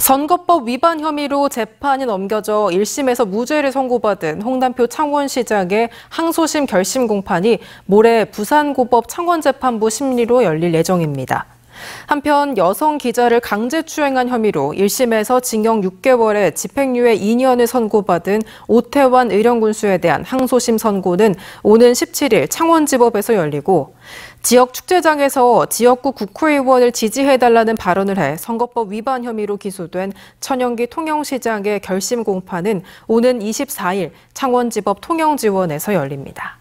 선거법 위반 혐의로 재판이 넘겨져 1심에서 무죄를 선고받은 홍남표 창원시장의 항소심 결심 공판이 모레 부산고법 창원재판부 심리로 열릴 예정입니다. 한편 여성 기자를 강제 추행한 혐의로 1심에서 징역 6개월에 집행유예 2년을 선고받은 오태환 의령군수에 대한 항소심 선고는 오는 17일 창원지법에서 열리고 지역 축제장에서 지역구 국회의원을 지지해달라는 발언을 해 선거법 위반 혐의로 기소된 천영기 통영시장의 결심 공판은 오는 24일 창원지법 통영지원에서 열립니다.